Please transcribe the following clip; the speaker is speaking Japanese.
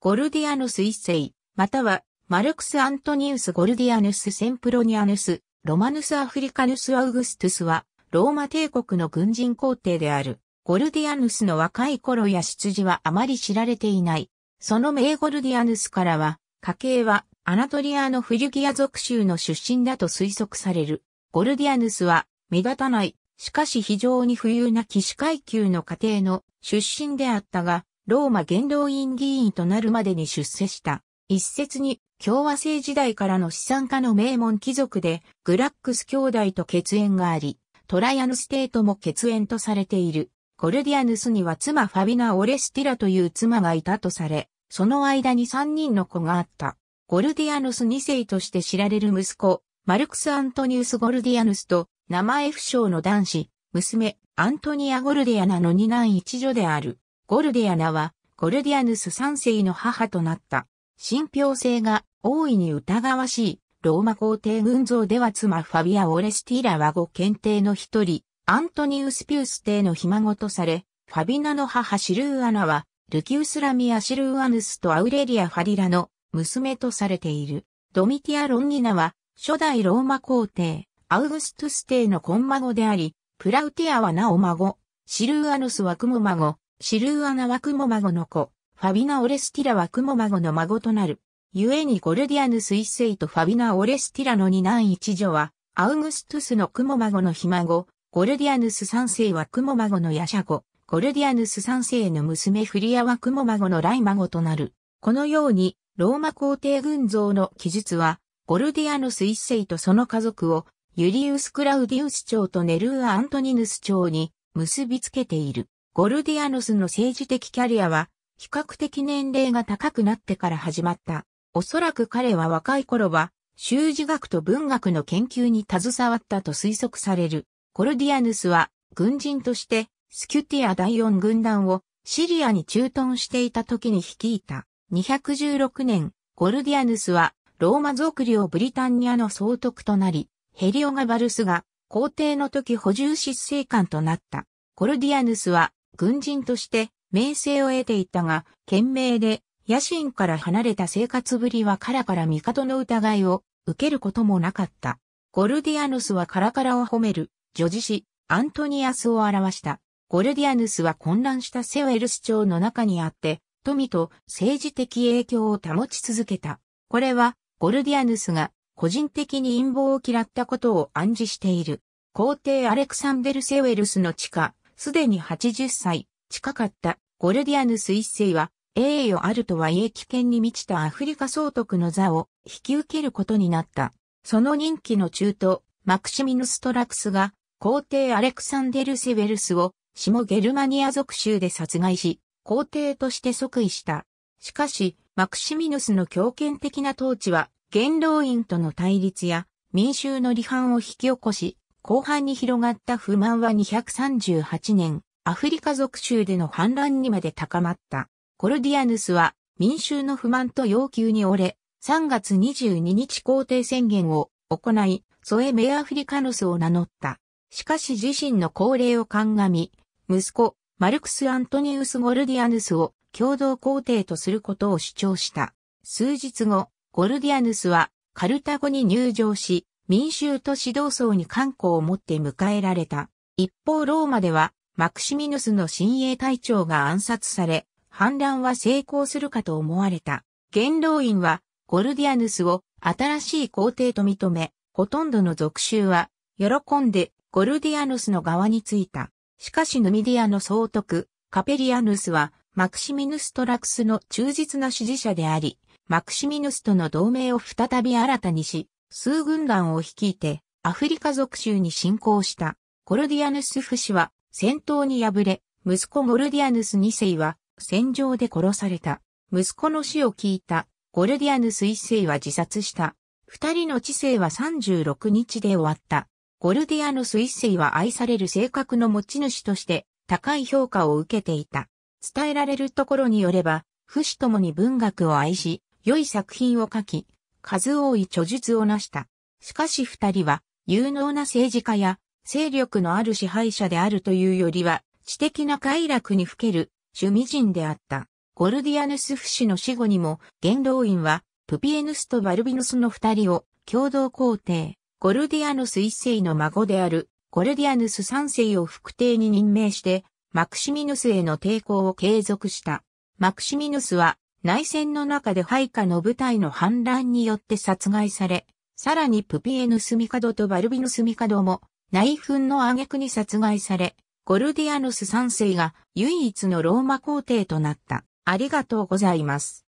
ゴルディアヌス一世、または、マルクス・アントニウス・ゴルディアヌス・センプロニアヌス、ロマヌス・アフリカヌス・アウグストゥスは、ローマ帝国の軍人皇帝である。ゴルディアヌスの若い頃や出自はあまり知られていない。その名ゴルディアヌスからは、家系はアナトリアのフリュギア族州の出身だと推測される。ゴルディアヌスは、目立たない、しかし非常に富裕な騎士階級の家庭の出身であったが、ローマ元老院議員となるまでに出世した。一説に共和制時代からの資産家の名門貴族でグラックス兄弟と血縁があり、トライアヌステートも血縁とされている。コルディアヌスには妻ファビナ・オレスティラという妻がいたとされ、その間に3人の子があった。ゴルディアヌス2世として知られる息子、マルクス・アントニウス・ゴルディアヌスと、名前不詳の男子、娘、アントニア・ゴルディアナの二男一女である。ゴルディアナはゴルディアヌス三世の母となった。信憑性が大いに疑わしい。ローマ皇帝群像では妻ファビア・オレスティーラはご検定の一人、アントニウス・ピュース帝のひ孫とされ、ファビナの母シルーアナは、ルキウスラミア・シルーアヌスとアウレリア・ファリラの娘とされている。ドミティア・ロンギナは、初代ローマ皇帝、アウグストゥス帝の根孫であり、プラウティアはなお孫、シルーアヌスはクム孫、シルーアナはクモ孫の子、ファビナ・オレスティラはクモ孫の孫となる。故にゴルディアヌス一世とファビナ・オレスティラの二男一女は、アウグストゥスのクモ孫のひ孫、ゴルディアヌス三世はクモ孫のヤシャゴ、ゴルディアヌス三世の娘フリアはクモ孫のライ孫となる。このように、ローマ皇帝群像の記述は、ゴルディアヌス一世とその家族を、ユリウス・クラウディウス朝とネルーア・アントニヌス朝に結びつけている。ゴルディアヌスの政治的キャリアは、比較的年齢が高くなってから始まった。おそらく彼は若い頃は、修辞学と文学の研究に携わったと推測される。ゴルディアヌスは、軍人として、スキュティア第四軍団をシリアに駐屯していた時に率いた。216年、ゴルディアヌスは、ローマ属領ブリタンニアの総督となり、ヘリオガバルスが、皇帝の時補充執政官となった。ゴルディアヌスは、軍人として名声を得ていたが、懸命で野心から離れた生活ぶりはカラカラ帝の疑いを受けることもなかった。ゴルディアヌスはカラカラを褒める、女児子、アントニアスを表した。ゴルディアヌスは混乱したセウェルス朝の中にあって、富と政治的影響を保ち続けた。これは、ゴルディアヌスが個人的に陰謀を嫌ったことを暗示している。皇帝アレクサンデル・セウェルスの地下、すでに80歳、近かったゴルディアヌス一世は、栄誉あるとはいえ危険に満ちたアフリカ総督の座を引き受けることになった。その任期の中東、マクシミヌストラクスが、皇帝アレクサンデル・セベルスを、下ゲルマニア属州で殺害し、皇帝として即位した。しかし、マクシミヌスの強権的な統治は、元老院との対立や民衆の離反を引き起こし、後半に広がった不満は238年、アフリカ属州での反乱にまで高まった。コルディアヌスは民衆の不満と要求に折れ、3月22日皇帝宣言を行い、ソエ・メアフリカノスを名乗った。しかし自身の高齢を鑑み、息子、マルクス・アントニウス・ゴルディアヌスを共同皇帝とすることを主張した。数日後、ゴルディアヌスはカルタゴに入城し、民衆と指導層に感行を持って迎えられた。一方ローマでは、マクシミヌスの親衛隊長が暗殺され、反乱は成功するかと思われた。元老院は、ゴルディアヌスを新しい皇帝と認め、ほとんどの属州は、喜んでゴルディアヌスの側についた。しかしヌミディアの総督、カペリアヌスは、マクシミヌストラクスの忠実な支持者であり、マクシミヌスとの同盟を再び新たにし、数軍団を率いてアフリカ属州に侵攻したコルディアヌスフ氏は戦闘に敗れ、息子ゴルディアヌス2世は戦場で殺された。息子の死を聞いたゴルディアヌス1世は自殺した。二人の知性は36日で終わった。ゴルディアヌス1世は愛される性格の持ち主として高い評価を受けていた。伝えられるところによれば、不死ともに文学を愛し、良い作品を書き、数多い著述を成した。しかし二人は、有能な政治家や、勢力のある支配者であるというよりは、知的な快楽にふける、趣味人であった。ゴルディアヌス夫子の死後にも、元老院は、プピエヌスとバルビヌスの二人を、共同皇帝、ゴルディアヌス一世の孫である、ゴルディアヌス三世を副帝に任命して、マクシミヌスへの抵抗を継続した。マクシミヌスは、内戦の中で配下の部隊の反乱によって殺害され、さらにプピエヌスミカドとバルビヌスミカドも内紛の挙句に殺害され、ゴルディアヌス3世が唯一のローマ皇帝となった。ありがとうございます。